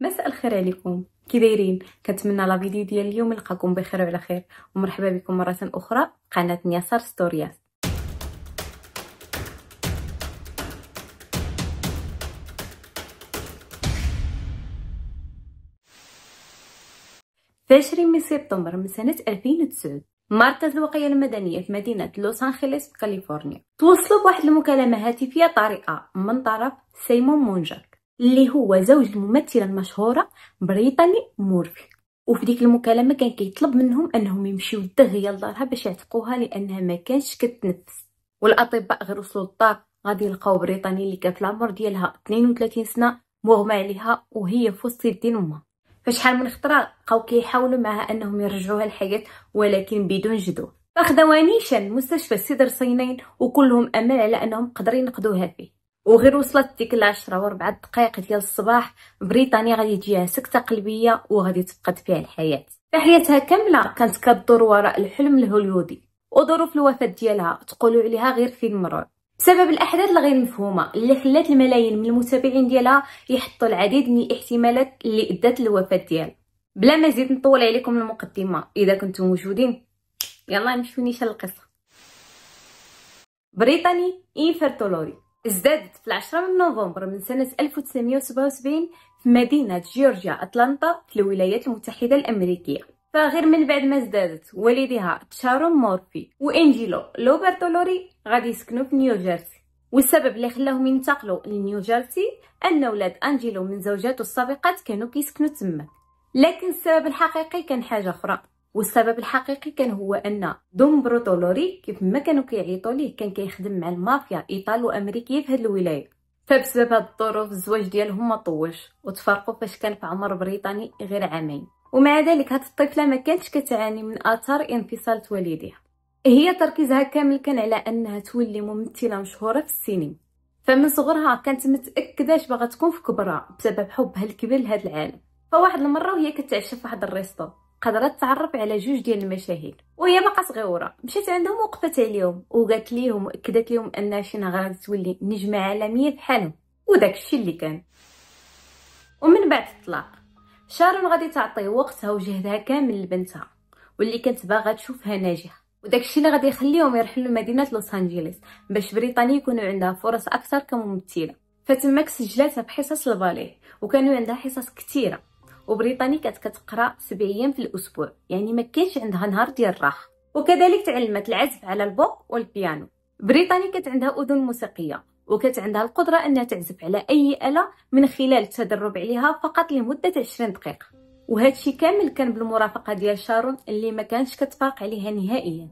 مساء الخير عليكم كي دايرين كنتمنى لا فيديو ديال اليوم نلقاكم بخير وعلى خير ومرحبا بكم مره اخرى قناه نيسار ستوريات فاشرين من سبتمبر من سنة 2009 مركز الوقاية المدنية في مدينة لوس أنجلوس في كاليفورنيا توصلوا بواحد المكالمة هاتفية طارئة من طرف سيمون مونجاك اللي هو زوج الممثله المشهوره بريطاني مورفي وفي ديك المكالمه كان كيطلب منهم انهم يمشيو دغيا لدارها باش يعتقوها لانها ما كانش كتنفس والاطباء غير وصلوا للدار غادي يلقاو بريطاني اللي كان في العمر ديالها 32 سنه مغمى عليها وهي في وسط يدين امها فشحال من خطره بقاو كيحاولوا معها انهم يرجعوها للحياه ولكن بدون جدوى فخدوها نيشان مستشفى سيدر صينين وكلهم امل على انهم قدرين ينقذوها فيه وغير وصلت ديك العشرة وربعة دقائق ديال الصباح بريطانيا غادي تجيها سكتة قلبية وغادي تفقد فيها الحياة فحياتها كاملة كانت كدور وراء الحلم الهوليودي وظروف الوفاة ديالها تقولوا عليها غير فيلم رعب بسبب الاحداث الغير مفهومه اللي خلات الملايين من المتابعين ديالها يحطوا العديد من الاحتمالات اللي ادت للوفاه ديالها بلا ما زيد نطول عليكم المقدمه اذا كنتم موجودين يلا نمشيو نيشان القصه بريطاني انفرتولوري ازدادت في العشرة من نوفمبر من سنة 1977 في مدينة جورجيا أتلانتا في الولايات المتحدة الأمريكية فغير من بعد ما ازدادت والديها تشارون مورفي وانجيلو لوبرتو لوري غادي يسكنوا في نيوجيرسي والسبب اللي خلاهم ينتقلوا لنيوجيرسي ان ولاد انجيلو من زوجاته السابقات كانوا كيسكنوا تما لكن السبب الحقيقي كان حاجه اخرى والسبب الحقيقي كان هو ان دوم بروتولوري كيف ما كانوا كيعيطوا ليه كان كيخدم مع المافيا ايطالو امريكيه في هاد الولايه فبسبب هاد الظروف الزواج ديالهم ما طولش وتفرقوا فاش كان في عمر بريطاني غير عامين ومع ذلك هاد الطفله ما كانتش كتعاني من اثار انفصال والديها هي تركيزها كامل كان على انها تولي ممثله مشهوره في السينما فمن صغرها كانت متاكده اش باغا تكون في كبرها بسبب حبها الكبير لهذا العالم فواحد المره وهي كتعشى في واحد الريستو قدرت تعرف على جوج ديال المشاهير وهي باقا صغيره مشات عندهم وقفت عليهم وقالت ليهم واكدت ليهم ان شينا غادي تولي نجمه عالميه بحالهم وداك الشيء اللي كان ومن بعد الطلاق شارون غادي تعطي وقتها وجهدها كامل لبنتها واللي كانت باغا تشوفها ناجحه وداكشي اللي غادي يخليهم يرحلوا لمدينه لوس انجلوس باش بريطانيا يكونوا عندها فرص اكثر كممثله فتماك سجلاتها بحصص الباليه وكانوا عندها حصص كثيره وبريطاني كانت كتقرا سبع ايام في الاسبوع يعني ما كانش عندها نهار ديال الراحه وكذلك تعلمت العزف على البوق والبيانو بريطاني كانت عندها اذن موسيقيه وكانت عندها القدره انها تعزف على اي اله من خلال التدرب عليها فقط لمده 20 دقيقه وهذا الشيء كامل كان بالمرافقه ديال شارون اللي ما كانش كتفاق عليها نهائيا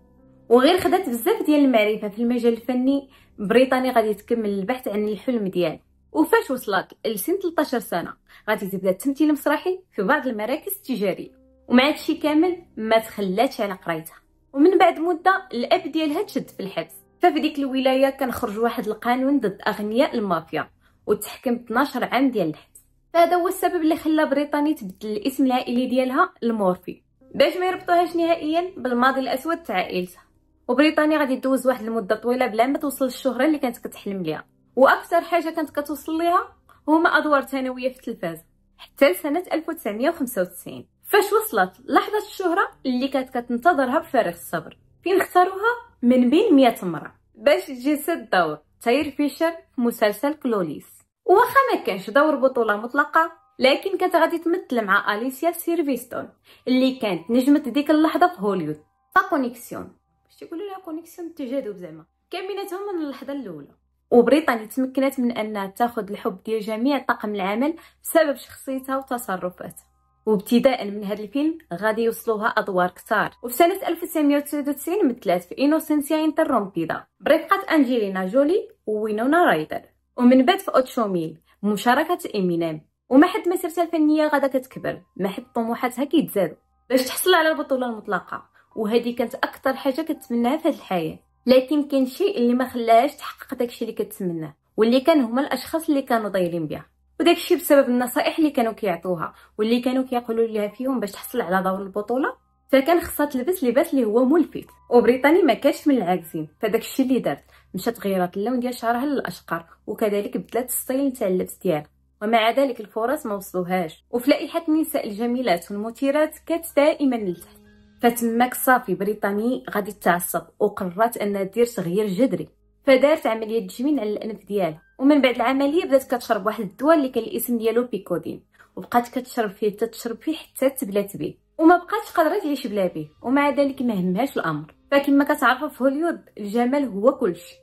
وغير خدات بزاف ديال المعرفه في المجال الفني بريطاني غادي تكمل البحث عن الحلم ديالها وفاش وصلت لسن 13 سنه غادي تبدا التمثيل المسرحي في بعض المراكز التجاريه ومع هادشي كامل ما تخلاتش على قرايتها ومن بعد مده الاب ديالها تشد في الحبس ففي ديك الولايه كان خرج واحد القانون ضد اغنياء المافيا وتحكم 12 عام ديال الحبس فهذا هو السبب اللي خلى بريطاني تبدل الاسم العائلي ديالها لمورفي باش ما يربطوهاش نهائيا بالماضي الاسود تاع عائلتها وبريطانيا غادي تدوز واحد المده طويله بلا ما توصل الشهره اللي كانت كتحلم ليها واكثر حاجه كانت كتوصل ليها هما ادوار ثانويه في التلفاز حتى لسنه 1995 فاش وصلت لحظه الشهره اللي كانت كتنتظرها بفارغ الصبر فين اختاروها من بين 100 مرة باش تجي تسد دور تاير فيشر في مسلسل كلوليس وخا ما كانش دور بطولة مطلقة لكن كانت غادي تمثل مع اليسيا سيرفيستون اللي كانت نجمة ديك اللحظة في هوليوود تا كونيكسيون باش يقولوا لها كونيكسيون التجاذب زعما كان بيناتهم من اللحظة الأولى وبريطانيا تمكنت من أنها تأخذ الحب ديال جميع طاقم العمل بسبب شخصيتها وتصرفاتها وابتداء من هذا الفيلم غادي يوصلوها ادوار كثار وفي سنه 1999 مثلات في انوسنسيا انترومبيدا برفقه انجيلينا جولي ووينونا رايدر ومن بعد في اوتشوميل بمشاركه امينيم وما حد مسيرتها الفنيه غادا كتكبر ما حد طموحاتها كيتزادوا باش تحصل على البطوله المطلقه وهذه كانت اكثر حاجه كتمناها في هذه الحياه لكن كاين شيء اللي ما خلاش تحقق داكشي اللي كتمناه واللي كان هما الاشخاص اللي كانوا ضايلين بها وداكشي بسبب النصائح اللي كانوا كيعطوها واللي كانوا كيقولوا ليها فيهم باش تحصل على دور البطوله فكان خصها تلبس لباس اللي هو ملفت وبريطاني ما كاش من العاكسين فداكشي اللي دارت مشات غيرت اللون ديال شعرها للاشقر وكذلك بدلات الستايل تاع اللبس ديالها ومع ذلك الفرص ما وصلوهاش وفي لائحه النساء الجميلات والمثيرات كانت دائما للتحت فتماك صافي بريطاني غادي تعصب وقررت انها دير تغيير جذري فدارت عمليه تجميل على الانف ديالها ومن بعد العمليه بدات كتشرب واحد الدواء اللي كان الاسم ديالو بيكودين وبقات كتشرب فيه حتى تشرب فيه حتى تبلات به وما بقاتش قادره تعيش بلا به ومع ذلك ما همهاش الامر فكما كتعرفوا في هوليود الجمال هو كلشي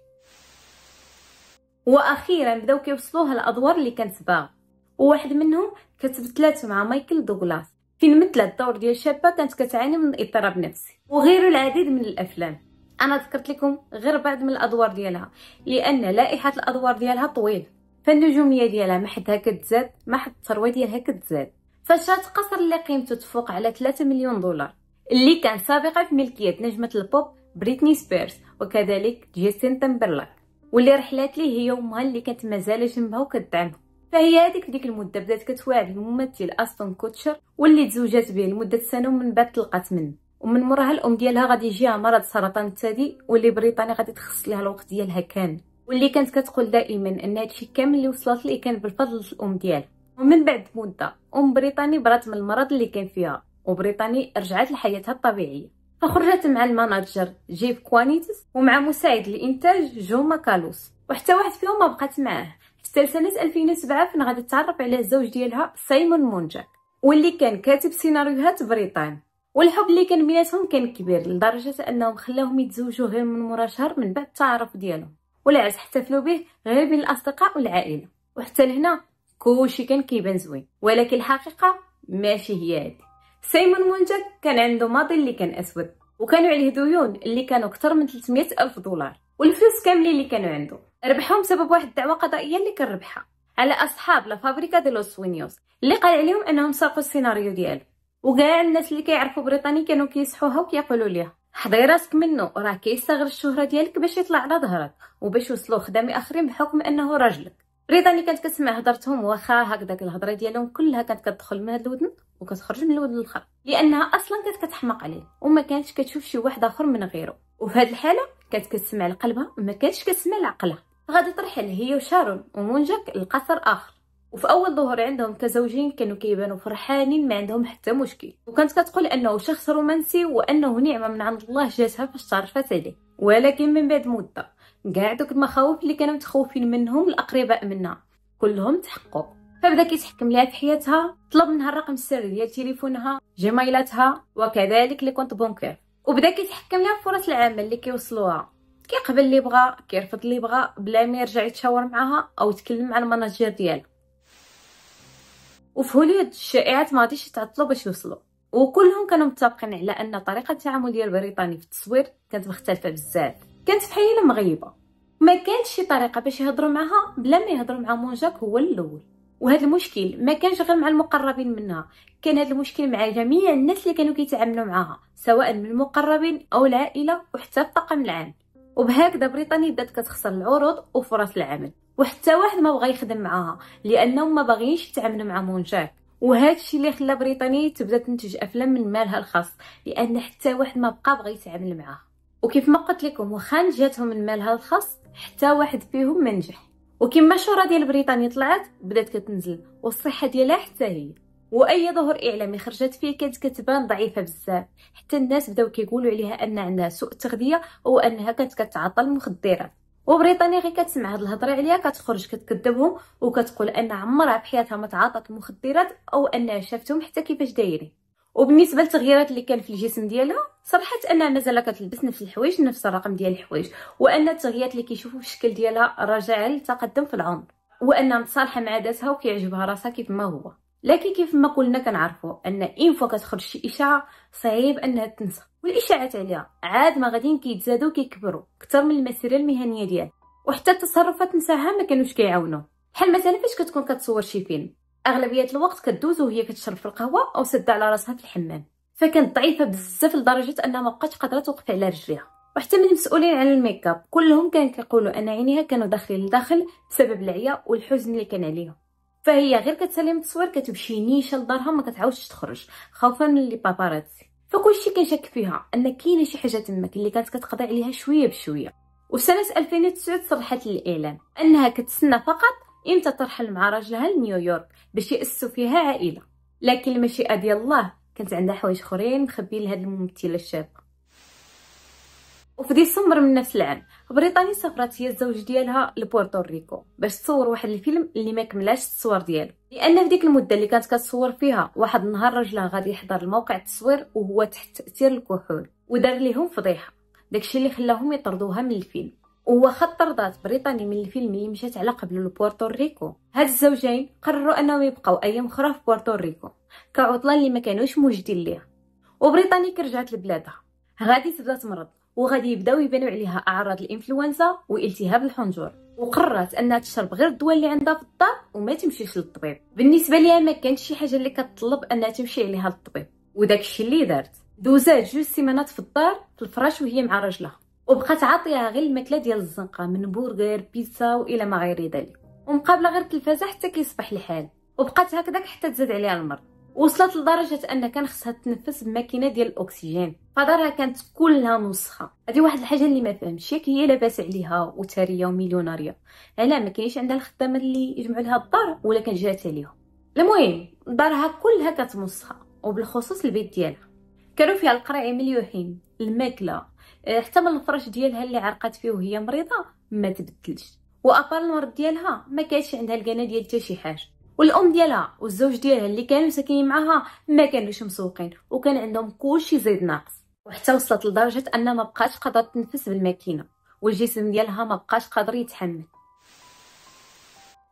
واخيرا بداو كيوصلوها الادوار اللي كانت باغا وواحد منهم كتبتلات مع مايكل دوغلاس في مثل الدور ديال شابه كانت كتعاني من اضطراب نفسي وغير العديد من الافلام انا ذكرت لكم غير بعض من الادوار ديالها لان لائحه الادوار ديالها طويله فالنجوميه ديالها ما حدها كتزاد ما حد الثروه ديالها كتزاد فشات قصر اللي قيمته تفوق على 3 مليون دولار اللي كان سابقا في ملكيه نجمه البوب بريتني سبيرس وكذلك جيسين تمبرلاك واللي رحلات ليه هي امها اللي كانت مازال جنبها وكتدعمها فهي هذيك ديك المده بدات كتواعد الممثل استون كوتشر واللي تزوجات به لمده سنه ومن بعد طلقات منه ومن موراها الام ديالها غادي يجيها مرض سرطان الثدي واللي بريطانيا غادي تخص ليها الوقت ديالها كامل واللي كانت كتقول دائما ان هادشي كامل اللي وصلت ليه كان بالفضل الام ديالها ومن بعد مده ام بريطاني برات من المرض اللي كان فيها وبريطاني رجعت لحياتها الطبيعيه فخرجت مع المانجر جيف كوانيتس ومع مساعد الانتاج جو ماكالوس وحتى واحد فيهم ما بقات معاه في سنة 2007 فين غادي تعرف على الزوج ديالها سايمون مونجاك واللي كان كاتب سيناريوهات بريطاني والحب اللي كان بيناتهم كان كبير لدرجة أنهم خلاهم يتزوجوا غير من مورا شهر من بعد التعارف ديالهم ولا احتفلوا به غير بين الأصدقاء والعائلة وحتى لهنا كلشي كان كيبان زوين ولكن الحقيقة ماشي هي هادي سايمون مونجاك كان عنده ماضي اللي كان أسود وكانوا عليه ديون اللي كانوا أكثر من 300 ألف دولار والفلوس كاملين اللي كانوا عنده ربحهم بسبب واحد الدعوة قضائية اللي كان ربحها على أصحاب لافابريكا دي لوس وينيوس اللي قال عليهم أنهم سرقوا السيناريو ديالو وكاع الناس اللي كيعرفوا بريطاني كانوا كيصحوها وكيقولوا ليها حضري راسك منه راه كيستغل الشهرة ديالك باش يطلع على ظهرك وباش يوصلوا خدامي آخرين بحكم أنه راجلك بريطاني كانت كتسمع هضرتهم واخا هكداك الهضره ديالهم كلها كانت كتدخل من هاد الودن وكتخرج من الودن الاخر لانها اصلا كانت كتحمق عليه وما كانتش كتشوف شي واحد اخر من غيره وفي هاد الحاله كانت كتسمع لقلبها وما كانتش كتسمع لعقلها غادي ترحل هي وشارون ومونجاك لقصر آخر وفي اول ظهور عندهم كزوجين كانوا كيبانوا فرحانين ما عندهم حتى مشكل وكانت كتقول انه شخص رومانسي وانه نعمه من عند الله جاتها فاش تعرفت عليه ولكن من بعد مده كاع دوك المخاوف اللي كانوا متخوفين منهم الاقرباء منها كلهم تحققوا فبدا كيتحكم لها في حياتها طلب منها الرقم السري ديال تليفونها جيميلاتها وكذلك لي كونت بونكير وبدا كيتحكم لها في فرص العمل اللي كيوصلوها كيقبل اللي بغى كيرفض اللي بغى بلا ما يرجع يتشاور معاها او يتكلم مع المناجير ديالو وفي هوليود الشائعات ما غاديش يتعطلوا باش يوصلوا وكلهم كانوا متفقين على ان طريقه التعامل ديال بريطاني في التصوير كانت مختلفه بزاف كانت في حيله مغيبه ما كانش شي طريقه باش يهضروا معها بلا ما يهضروا مع مونجاك هو الاول وهذا المشكل ما كانش غير مع المقربين منها كان هذا المشكل مع جميع الناس اللي كانوا كيتعاملوا معها سواء من المقربين او العائله وحتى الطاقم العام وبهكذا بريطانيا بدات كتخسر العروض وفرص العمل وحتى واحد ما بغى يخدم معاها لانهم ما باغيينش يتعاملوا مع منتج وهذا الشيء اللي خلى بريطانيا تبدا تنتج افلام من مالها الخاص لان حتى واحد ما بقى بغى يتعامل معاها وكيف ما قلت لكم واخا نجاتهم من مالها الخاص حتى واحد فيهم ما نجح وكما الشهره ديال بريطانيا طلعت بدات كتنزل والصحه ديالها حتى هي واي ظهر اعلامي خرجت فيه كانت كتبان ضعيفه بزاف حتى الناس بداو كيقولوا عليها ان عندها سوء تغذيه وانها كانت كتعاطى المخدرات وبريطانيا غير كتسمع هاد الهضره عليها كتخرج كتكذبهم وكتقول ان عمرها حياتها ما تعاطت المخدرات او انها شافتهم حتى كيفاش دايرين وبالنسبه للتغييرات اللي كان في الجسم ديالها صرحت انها مازال كتلبس نفس الحوايج نفس الرقم ديال الحوايج وان التغييرات اللي كيشوفوا في الشكل ديالها راجع للتقدم في العمر وانها متصالحه مع ذاتها وكيعجبها راسها كيف ما هو لكن كيف ما قلنا كنعرفوا ان ان فوا كتخرج شي اشاعه صعيب انها تنسى والاشاعات عليها عاد ما غاديين كيتزادوا كيكبروا اكثر من المسيره المهنيه ديالها وحتى التصرفات نساها ما كانوش كيعاونوا بحال مثلا فاش كتكون كتصور شي فيلم اغلبيه الوقت كدوز وهي كتشرب في القهوه او سد على راسها في الحمام فكانت ضعيفه بزاف لدرجه انها ما بقاتش قادره توقف على رجليها وحتى من المسؤولين عن الميك اب كلهم كانوا كيقولوا ان عينيها كانوا داخلين لداخل بسبب العيا والحزن اللي كان عليهم فهي غير كتسلم التصوير كتمشي نيشه لدارها ما كتعاودش تخرج خوفا من لي باباراتسي فكلشي كنشك فيها ان كاينه شي حاجه تماك اللي كانت كتقضي عليها شويه بشويه وسنه 2009 صرحت للاعلام انها كتسنى فقط امتى ترحل مع راجلها لنيويورك باش ياسسوا فيها عائله لكن المشيئه ديال الله كانت عندها حوايج اخرين مخبيين لهاد الممثله الشابه وفي ديسمبر من نفس العام بريطانيا سافرت هي الزوج ديالها لبورتوريكو باش تصور واحد الفيلم اللي ما كملاش التصوير ديالو لان في ديك المده اللي كانت كتصور فيها واحد النهار رجلها غادي يحضر الموقع التصوير وهو تحت تاثير الكحول ودار ليهم فضيحه داكشي اللي خلاهم يطردوها من الفيلم وهو خطر ذات بريطاني من الفيلم اللي مشات على قبل لبورتوريكو هاد الزوجين قرروا انهم يبقاو ايام اخرى في بورتوريكو كعطله اللي ما كانوش موجدين ليها وبريطاني رجعت لبلادها غادي تبدا تمرض وغادي يبداو يبانو عليها اعراض الانفلونزا والتهاب الحنجر وقررت انها تشرب غير الدواء اللي عندها في الدار وما تمشيش للطبيب بالنسبه ليها ما كانت شي حاجه اللي كتطلب انها تمشي عليها للطبيب وداك الشيء اللي دارت دوزات جوج سيمانات في الدار في الفراش وهي مع راجلها وبقات عاطيها غير الماكله ديال الزنقه من برجر بيتزا والى ما غير ذلك ومقابله غير التلفازه حتى كيصبح الحال وبقات هكذاك حتى تزاد عليها المرض وصلت لدرجه ان كان خصها تنفس بماكينه ديال الاكسجين فدارها كانت كلها نسخه هذه واحد الحاجه اللي ما فهمتش ياك هي لاباس عليها وثريه ومليونيريه لا ما كاينش عندها الخدامه اللي يجمعوا لها الدار ولا كان جات عليهم المهم دارها كلها كانت نسخه وبالخصوص البيت ديالها كانوا فيها القراعي مليوحين الماكله آه، حتى من الفرش ديالها اللي عرقات فيه وهي مريضه ما تبدلش وابار الورد ديالها ما كانش عندها القناه ديال حتى شي حاجه والام ديالها والزوج ديالها اللي كانوا ساكنين معاها ما كانوش مسوقين وكان عندهم كلشي زيد ناقص وحتى وصلت لدرجه ان ما بقاش قادره تنفس بالماكينه والجسم ديالها ما بقاش قادر يتحمل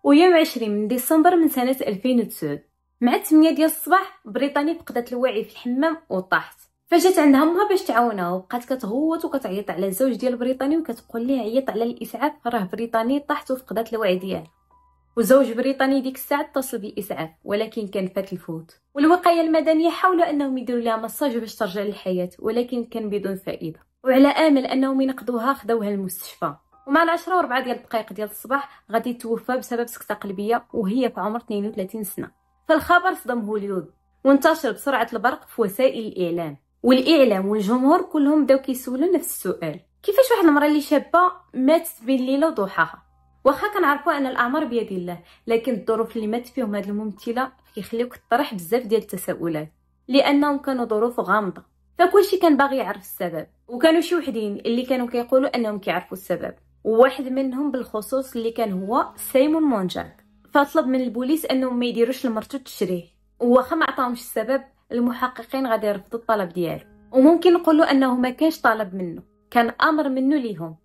ويوم 20 من ديسمبر من سنه 2009 مع 8 ديال الصباح بريطاني فقدت الوعي في الحمام وطاحت فجات عندها امها باش تعاونها وبقات كتغوت وكتعيط على الزوج ديال بريطاني وكتقول ليه عيط على الاسعاف راه بريطاني طاحت وفقدت الوعي ديالها وزوج بريطاني ديك الساعه اتصل بالاسعاف ولكن كان فات الفوت والوقايه المدنيه حاولوا انهم يديروا لها مساج باش ترجع للحياه ولكن كان بدون فائده وعلى امل انهم ينقذوها خدوها للمستشفى ومع العشرة وربعة ديال الدقائق ديال الصباح غادي توفى بسبب سكتة قلبية وهي في عمر 32 سنة فالخبر صدم هوليود وانتشر بسرعة البرق في وسائل الإعلام والإعلام والجمهور كلهم بداو كيسولوا نفس السؤال كيفاش واحد المرأة اللي شابة ماتت بين ليلة وضحاها واخا كنعرفوا ان الاعمار بيد الله لكن الظروف اللي مات فيهم هاد الممثله كيخليوك تطرح بزاف ديال التساؤلات لانهم كانوا ظروف غامضه فكلشي كان باغي يعرف السبب وكانوا شي وحدين اللي كانوا كيقولوا انهم كيعرفوا السبب وواحد منهم بالخصوص اللي كان هو سيمون مونجاك فطلب من البوليس انهم ما يديروش لمرتو تشريه وواخا ما عطاهمش السبب المحققين غادي يرفضوا الطلب ديالو وممكن نقولوا انه ما كانش طلب منه كان امر منه ليهم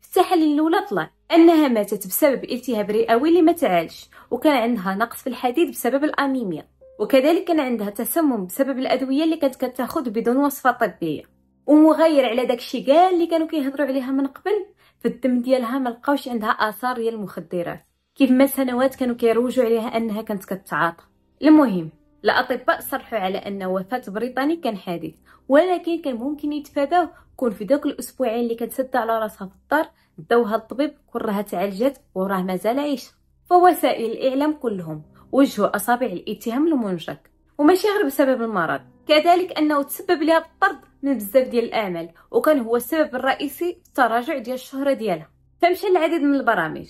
في الساحه الاولى طلع انها ماتت بسبب التهاب رئوي اللي ما تعالج وكان عندها نقص في الحديد بسبب الانيميا وكذلك كان عندها تسمم بسبب الادويه اللي كانت كتاخذ بدون وصفه طبيه ومغير على داكشي كاع اللي كانوا كيهضروا عليها من قبل في الدم ديالها ما لقاوش عندها اثار ديال المخدرات كيف ما سنوات كانوا كيروجوا عليها انها كانت كتعاطى المهم الأطباء صرحوا على أن وفاة بريطاني كان حادث ولكن كان ممكن يتفاداه كون في داك الأسبوعين اللي كتسد على راسها في الدار داوها الطبيب كون راها تعالجت وراه مازال عايشة فوسائل الإعلام كلهم وجهوا أصابع الاتهام لمنجك وماشي غير بسبب المرض كذلك أنه تسبب لها بالطرد من بزاف ديال الأعمال وكان هو السبب الرئيسي في التراجع ديال الشهرة ديالها فمشى العديد من البرامج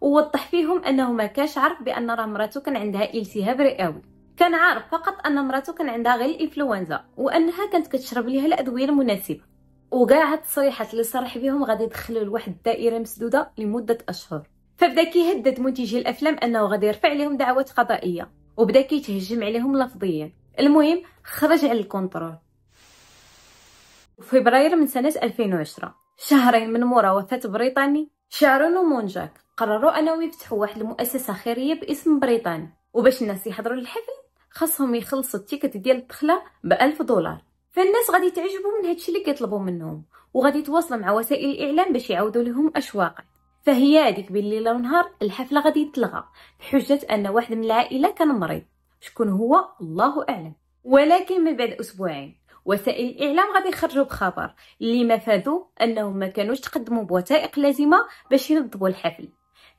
ووضح فيهم أنه ما كاش عارف بأن راه مراته كان عندها التهاب رئوي كان عارف فقط ان مراته كان عندها غير الانفلونزا وانها كانت كتشرب ليها الادويه المناسبه وكاع هاد التصريحات اللي صرح بهم غادي يدخلوا لواحد الدائره مسدوده لمده اشهر فبدا كيهدد منتجي الافلام انه غادي يرفع عليهم دعوات قضائيه وبدا كيتهجم عليهم لفظيا المهم خرج على الكونترول فبراير من سنه 2010 شهرين من مورا وفاه بريطاني شارون ومونجاك قرروا انهم يفتحوا واحد المؤسسه خيريه باسم بريطاني وباش الناس يحضروا للحفل خاصهم يخلصوا التيكت ديال الدخله ب دولار فالناس غادي تعجبوا من هادشي اللي كيطلبوا منهم وغادي يتواصلوا مع وسائل الاعلام باش يعاودوا لهم اش واقع فهي هذيك بالليل ونهار الحفله غادي تلغى بحجه ان واحد من العائله كان مريض شكون هو الله اعلم ولكن من بعد اسبوعين وسائل الاعلام غادي يخرجوا بخبر اللي مفادو انهم ما كانوش تقدموا بوثائق لازمه باش ينظموا الحفل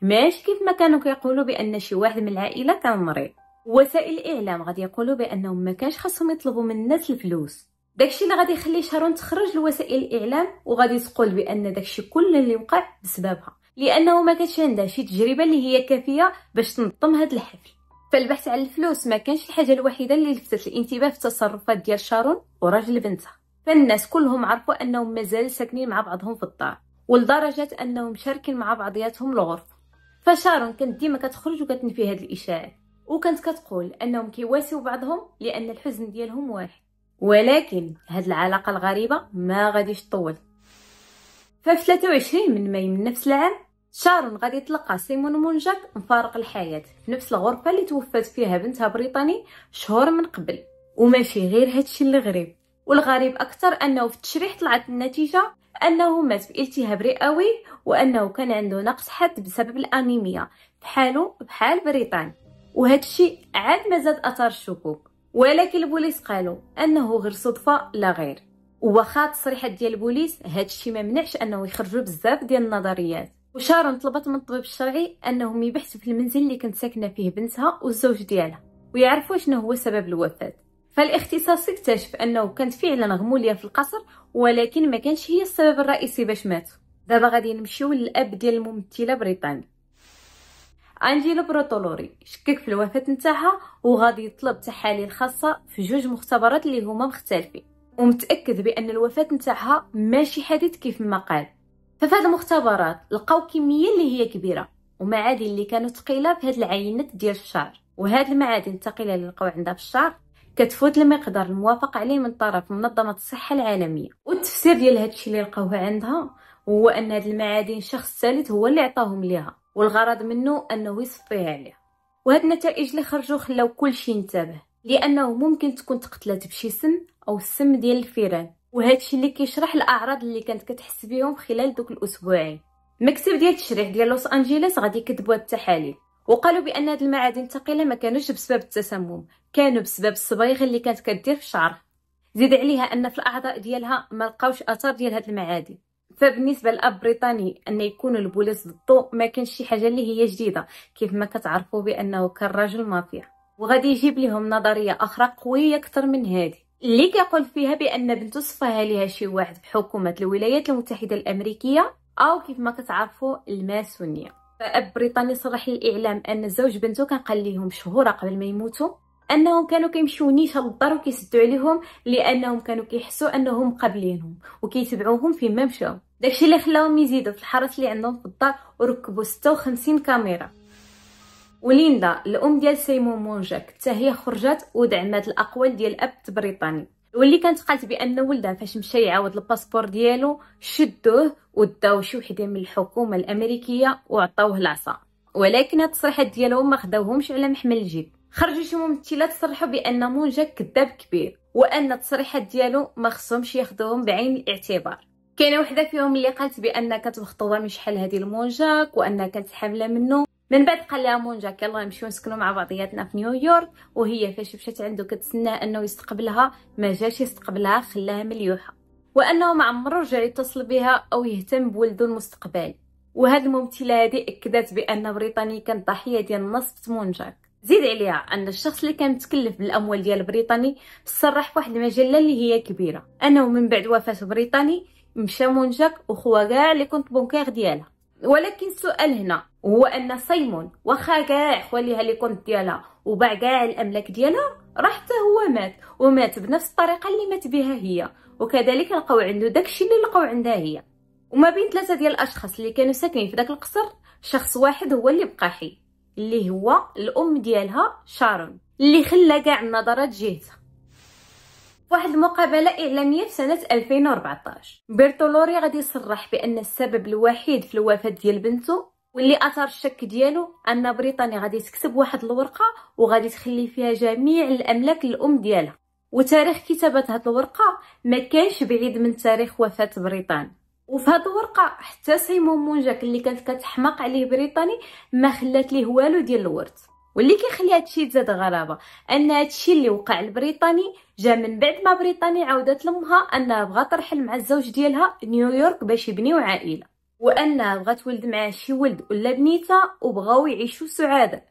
ماشي كيف ما كانوا كيقولوا بان شي واحد من العائله كان مريض وسائل الاعلام غادي يقولوا بانهم ما كانش خاصهم يطلبوا من الناس الفلوس داكشي اللي غادي يخلي شارون تخرج لوسائل الاعلام وغادي تقول بان داكشي كل اللي وقع بسببها لانه ما كانش عندها شي تجربه اللي هي كافيه باش تنظم هذا الحفل فالبحث على الفلوس ما كانش الحاجه الوحيده اللي لفتت الانتباه في التصرفات ديال شارون وراجل بنتها فالناس كلهم عرفوا انهم مازال ساكنين مع بعضهم في الدار ولدرجه انهم شاركين مع بعضياتهم الغرفه فشارون كانت ديما كتخرج وكتنفي هاد الاشاعات وكانت كتقول انهم كيواسيو بعضهم لان الحزن ديالهم واحد ولكن هاد العلاقه الغريبه ما غاديش تطول ففي 23 من ماي من نفس العام شارون غادي يتلقى سيمون مونجاك مفارق الحياة في نفس الغرفة اللي توفات فيها بنتها بريطاني شهور من قبل وماشي غير هادشي اللي غريب والغريب أكثر أنه في التشريح طلعت النتيجة أنه مات بالتهاب رئوي وأنه كان عنده نقص حد بسبب الأنيميا بحاله بحال بريطاني وهذا الشيء عاد ما زاد اثار الشكوك ولكن البوليس قالوا انه غير صدفه لا غير وخا التصريحات ديال البوليس هذا الشيء ما منعش انه يخرجوا بزاف ديال النظريات وشارون طلبت من الطبيب الشرعي انهم يبحثوا في المنزل اللي كانت ساكنه فيه بنتها والزوج ديالها ويعرفوا شنو هو سبب الوفاه فالاختصاصي اكتشف انه كانت فعلا غموليه في القصر ولكن ما كانش هي السبب الرئيسي باش مات دابا غادي نمشيو للاب ديال الممثله بريطاني انجيلو بروتولوري شكك في الوفاة نتاعها وغادي يطلب تحاليل خاصة في جوج مختبرات اللي هما مختلفين ومتأكد بأن الوفاة نتاعها ماشي حادث كيف ما قال ففي هذه المختبرات لقاو كمية اللي هي كبيرة ومعادن اللي كانوا ثقيلة في هذه العينات ديال الشعر وهاد المعادن الثقيلة اللي لقاو عندها في الشعر كتفوت المقدار الموافق عليه من طرف منظمة الصحة العالمية والتفسير ديال هادشي اللي لقاوه عندها هو ان هاد المعادن شخص ثالث هو اللي عطاهم ليها والغرض منه انه يصفيها عليه وهاد النتائج اللي خرجوا خلاو كلشي ينتبه لانه ممكن تكون تقتلات بشي سم او السم ديال الفيران وهادشي اللي كيشرح الاعراض اللي كانت كتحس بهم خلال دوك الاسبوعين مكتب ديال التشريح ديال لوس انجلس غادي يكتبوا التحاليل وقالوا بان هاد المعادن الثقيله ما كانوش بسبب التسمم كانوا بسبب الصبايغ اللي كانت كدير في شعرها زيد عليها ان في الاعضاء ديالها ما لقاوش اثار ديال هاد المعادن فبالنسبه للاب بريطاني ان يكون البوليس ضده ما كانش شي حاجه اللي هي جديده كيف ما كتعرفوا بانه كان رجل مافيا وغادي يجيب لهم نظريه اخرى قويه اكثر من هذه اللي كيقول فيها بان بنته صفاها ليها شي واحد بحكومه الولايات المتحده الامريكيه او كيف ما كتعرفوا الماسونيه فاب بريطاني صرح للاعلام ان زوج بنته كان قال لهم شهور قبل ما يموتوا انهم كانوا كيمشيو نيشا للدار وكيسدوا عليهم لانهم كانوا كيحسوا انهم قابلينهم وكيتبعوهم فين ما مشاو داكشي اللي خلاهم يزيدوا في الحرس اللي عندهم في الدار وركبوا 56 كاميرا وليندا الام ديال سيمون مونجاك حتى هي خرجت ودعمت الاقوال ديال الاب البريطاني واللي كانت قالت بان ولدها فاش مشى يعاود الباسبور ديالو شدوه وداو شي وحده من الحكومه الامريكيه وعطاوه العصا ولكن هاد التصريحات ديالهم ما خداوهمش على محمل الجد خرجوا شي ممثلات صرحوا بان مونجاك كذاب كبير وان التصريحات ديالو ما خصهمش ياخذوهم بعين الاعتبار كاينه وحده فيهم اللي قالت بان كانت من شحال هذه لمونجاك وانها كانت حامله منه من بعد قال لها مونجاك يلا نمشيو نسكنوا مع بعضياتنا في نيويورك وهي فاش مشات عنده كتسناه انه يستقبلها ما جاش يستقبلها خلاها مليوحه وانه ما عمره رجع يتصل بها او يهتم بولده المستقبل وهاد الممثله هذه اكدت بان بريطاني كانت ضحيه ديال نصب مونجاك زيد عليها ان الشخص اللي كان متكلف بالاموال ديال بريطاني صرح فواحد المجله اللي هي كبيره انه من بعد وفاه بريطاني مشى منجك وخوا كاع اللي كنت بونكير ديالها ولكن السؤال هنا هو ان سيمون واخا كاع خواليها اللي كنت ديالها وباع كاع الاملاك ديالها راح حتى هو مات ومات بنفس الطريقه اللي مات بها هي وكذلك لقاو عنده داكشي اللي لقاو عندها هي وما بين ثلاثه ديال الاشخاص اللي كانوا ساكنين في داك القصر شخص واحد هو اللي بقى حي اللي هو الام ديالها شارون اللي خلى كاع النظرات جهتها واحد المقابلة إعلامية في سنة 2014 بيرتولوري غادي يصرح بأن السبب الوحيد في الوفاة ديال بنته واللي اثار الشك ديالو ان بريطانيا غادي تكتب واحد الورقه وغادي تخلي فيها جميع الاملاك للام ديالها وتاريخ كتابه هاد الورقه ما كانش بعيد من تاريخ وفاه بريطانيا وفي هاد الورقه حتى سيمون مونجاك اللي كانت كتحماق عليه بريطاني ما خلات ليه والو ديال الورث واللي كيخلي هادشي تزاد غرابه ان هادشي اللي وقع لبريطاني جا من بعد ما بريطاني عودت لامها انها بغات ترحل مع الزوج ديالها نيويورك باش يبنيو عائله وانها بغات ولد معاه شي ولد ولا بنيته وبغاو يعيشوا سعاده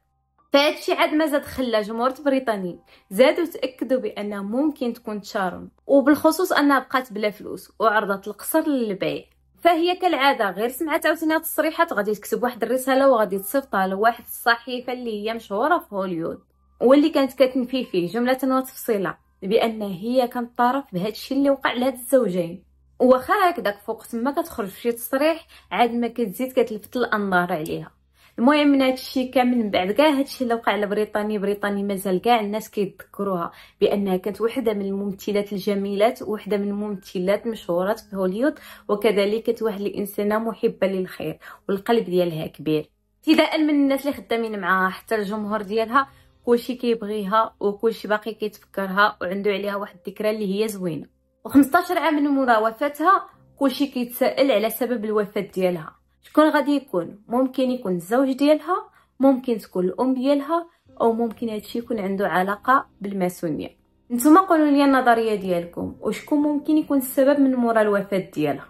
فهادشي عاد ما زاد خلى جمهور بريطاني زادوا تاكدوا بان ممكن تكون تشارم وبالخصوص انها بقات بلا فلوس وعرضت القصر للبيع فهي كالعاده غير سمعت عاوتاني هاد التصريحات غادي تكتب واحد الرساله وغادي تصيفطها لواحد الصحيفه اللي هي مشهوره في هوليود واللي كانت كتنفي فيه جمله وتفصيلة بان هي كانت طرف بهذا الشيء اللي وقع لهاد الزوجين واخا هكداك فوق تما كتخرج شي تصريح عاد ما كتزيد كتلفت الانظار عليها المهم من هادشي كامل من بعد كاع هادشي اللي وقع على بريطاني بريطاني مازال كاع الناس كيتذكروها بانها كانت وحده من الممثلات الجميلات وحده من الممثلات مشهورات في هوليود وكذلك كانت واحد الانسانه محبه للخير والقلب ديالها كبير ابتداء من الناس اللي خدامين معاها حتى الجمهور ديالها كلشي كيبغيها وكلشي باقي كيتفكرها وعنده عليها واحد الذكرى اللي هي زوينه و15 عام من مورا وفاتها كلشي كيتسائل على سبب الوفاه ديالها شكون غادي يكون ممكن يكون الزوج ديالها ممكن تكون الام ديالها او ممكن هادشي يكون عنده علاقه بالماسونيه نتوما قولوا لي النظريه ديالكم وشكون ممكن يكون السبب من مورا الوفاه ديالها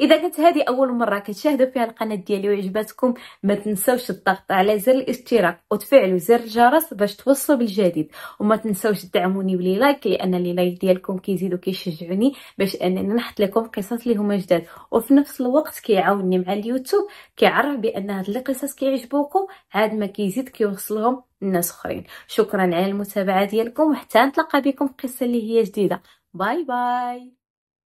اذا كانت هذه اول مره كتشاهدوا فيها القناه ديالي وعجبتكم ما تنسوش الضغط على زر الاشتراك وتفعلوا زر الجرس باش توصلوا بالجديد وما تنسوش تدعموني بلي لايك لان لي لايك ديالكم كيزيدوا كيشجعوني باش انني نحط لكم قصص اللي هما جداد وفي نفس الوقت كيعاونني مع اليوتيوب كيعرف بان هاد القصص كيعجبوكم عاد ما كيزيد كيوصلهم الناس اخرين شكرا على المتابعه ديالكم وحتى نتلاقى بكم في قصه اللي هي جديده باي باي